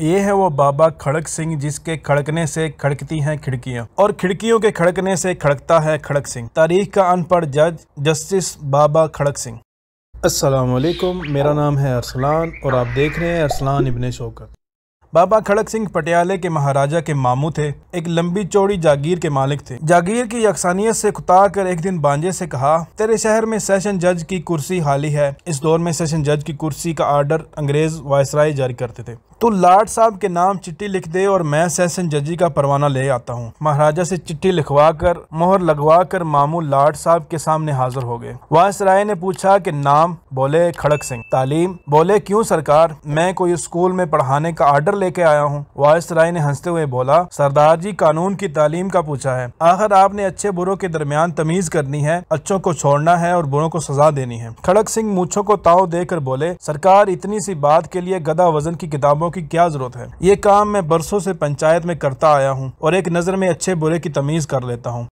ये है वो बाबा खड़क सिंह जिसके खड़कने से खड़कती हैं खिड़कियां और खिड़कियों के खड़कने से खड़कता है खड़क सिंह तारीख का अनपढ़ जज जस्टिस बाबा खड़क सिंह वालेकुम मेरा नाम है अरसलान और आप देख रहे हैं अरसलान इबन शौकत बाबा खड़क सिंह पटियाले के महाराजा के मामू थे एक लंबी चौड़ी जागीर के मालिक थे जागीर की यकसानियत से खुता कर एक दिन बांजे से कहा तेरे शहर में सेशन जज की कुर्सी खाली है इस दौर में सेशन जज की कुर्सी का आर्डर अंग्रेज वायसराय जारी करते थे तो लाड साहब के नाम चिट्ठी लिख दे और मैं सेशन जजी का परवाना ले आता हूँ महाराजा से चिट्ठी लिखवा कर मोहर लगवा कर मामू लाड साहब के सामने हाजिर हो गए वायस राय ने पूछा कि नाम बोले खड़क सिंह तालीम बोले क्यों सरकार मैं कोई स्कूल में पढ़ाने का आर्डर लेके आया हूँ वायस राय ने हंसते हुए बोला सरदार जी कानून की तालीम का पूछा है आखिर आपने अच्छे बुरो के दरमियान तमीज करनी है अच्छों को छोड़ना है और बुरों को सजा देनी है खड़क सिंह मूछो को ताव देकर बोले सरकार इतनी सी बात के लिए गदा वजन की किताबों लोगों की क्या जरूरत है ये काम मैं बरसों से पंचायत में करता आया हूँ और एक नज़र में अच्छे बुरे की तमीज़ कर लेता हूँ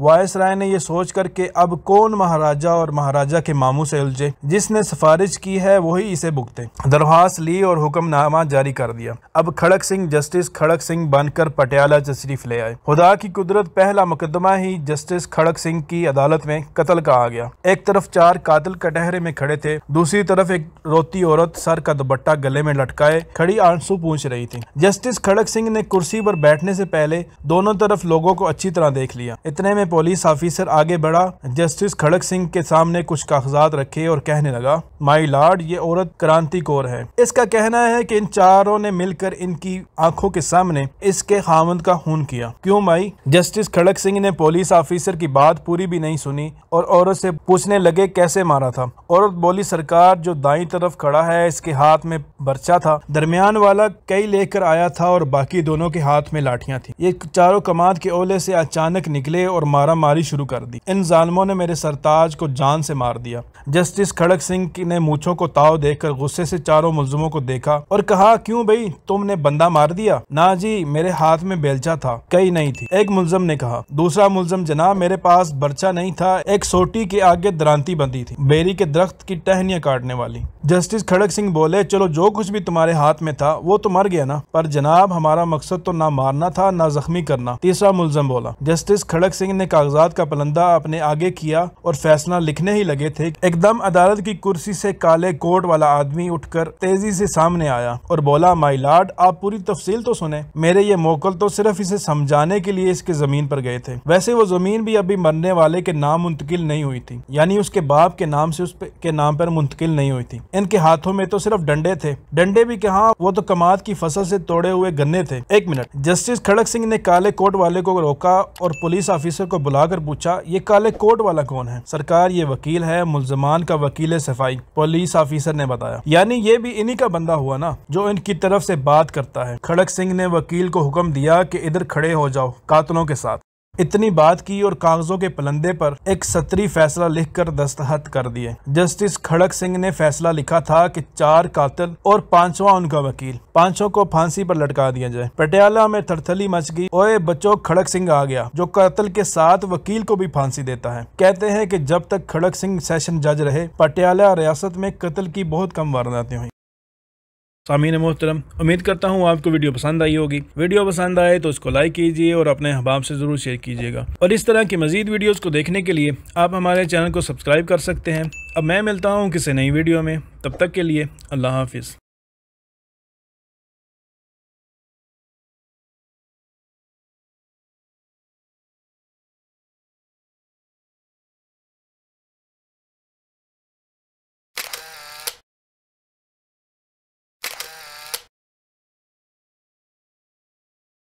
वायस राय ने यह सोच कर के अब कौन महाराजा और महाराजा के मामू से उलझे जिसने सिफारिश की है वही इसे भुगते दरख्वास्त ली और हुक्मनामा जारी कर दिया अब खड़क सिंह जस्टिस खड़क सिंह बनकर पटियाला तशरीफ ले आए खुदा की कुदरत पहला मुकदमा ही जस्टिस खड़क सिंह की अदालत में कत्ल का आ गया एक तरफ चार कातिल कटहरे में खड़े थे दूसरी तरफ एक रोती औरत सर का दुपट्टा गले में लटकाए खड़ी आंसू पूछ रही थी जस्टिस खड़क सिंह ने कुर्सी पर बैठने से पहले दोनों तरफ लोगों को अच्छी तरह देख लिया इतने में में पुलिस ऑफिसर आगे बढ़ा जस्टिस खड़क सिंह के सामने कुछ कागजात रखे और कहने लगा माई लॉर्ड ये औरत क्रांति कौर है इसका कहना है कि इन चारों ने मिलकर इनकी आंखों के सामने इसके खामंद का खून किया क्यों माई जस्टिस खड़क सिंह ने पुलिस ऑफिसर की बात पूरी भी नहीं सुनी और औरत से पूछने लगे कैसे मारा था औरत बोली सरकार जो दाई तरफ खड़ा है इसके हाथ में बर्चा था दरमियान वाला कई लेकर आया था और बाकी दोनों के हाथ में लाठियां थी ये चारों कमाद के ओले से अचानक निकले और मारा मारी शुरू कर दी इन जालमों ने मेरे सरताज को जान से मार दिया जस्टिस खड़क सिंह ने मूछों को ताव देखकर गुस्से से चारों मुलजमों को देखा और कहा क्यूँ भाई तुमने बंदा मार दिया ना जी मेरे हाथ में बेलचा था कई नहीं थी एक मुलजम ने कहा दूसरा मुलजम जनाब मेरे पास बर्चा नहीं था एक सोटी के आगे दरांती बंदी थी बेरी के दरख्त की टहनिया काटने वाली जस्टिस खड़क सिंह बोले चलो जो कुछ भी तुम्हारे हाथ में था वो तो मर गया ना पर जनाब हमारा मकसद तो ना मारना था ना जख्मी करना तीसरा मुलजम बोला जस्टिस खड़क सिंह ने ने कागजात का पलंदा अपने आगे किया और फैसला लिखने ही लगे थे एकदम अदालत की कुर्सी से काले कोट वाला आदमी उठकर तेजी से सामने आया और बोला माई लाड आप पूरी तफसील तो सुने मेरे ये मोकल तो सिर्फ इसे समझाने के लिए इसके जमीन पर गए थे वैसे वो जमीन भी अभी मरने वाले के नाम मुंतकिल नहीं हुई थी यानी उसके बाप के नाम से उस के नाम पर मुंतकिल नहीं हुई थी इनके हाथों में तो सिर्फ डंडे थे डंडे भी कहा वो तो कमाद की फसल से तोड़े हुए गन्ने थे एक मिनट जस्टिस खड़क सिंह ने काले कोट वाले को रोका और पुलिस ऑफिसर को बुलाकर पूछा ये काले कोट वाला कौन है सरकार ये वकील है मुलजमान का वकील सफाई पुलिस ऑफिसर ने बताया यानी ये भी इन्हीं का बंदा हुआ ना जो इनकी तरफ से बात करता है खड़क सिंह ने वकील को हुक्म दिया कि इधर खड़े हो जाओ कातलों के साथ इतनी बात की और कागजों के पलंदे पर एक सत्री फैसला लिखकर दस्तखत कर दिए जस्टिस खड़क सिंह ने फैसला लिखा था कि चार कातिल और पांचवा उनका वकील पांचों को फांसी पर लटका दिया जाए पटियाला में थरथली मच गई ओए बच्चों खड़क सिंह आ गया जो कातिल के साथ वकील को भी फांसी देता है कहते हैं की जब तक खड़क सिंह सेशन जज रहे पटियाला रियासत में कतल की बहुत कम वारदातें हुई सामीन मोहतरम उम्मीद करता हूँ आपको वीडियो पसंद आई होगी वीडियो पसंद आए तो इसको लाइक कीजिए और अपने अहबाब से ज़रूर शेयर कीजिएगा और इस तरह की मजीद वीडियोस को देखने के लिए आप हमारे चैनल को सब्सक्राइब कर सकते हैं अब मैं मिलता हूँ किसी नई वीडियो में तब तक के लिए अल्लाह हाफिज़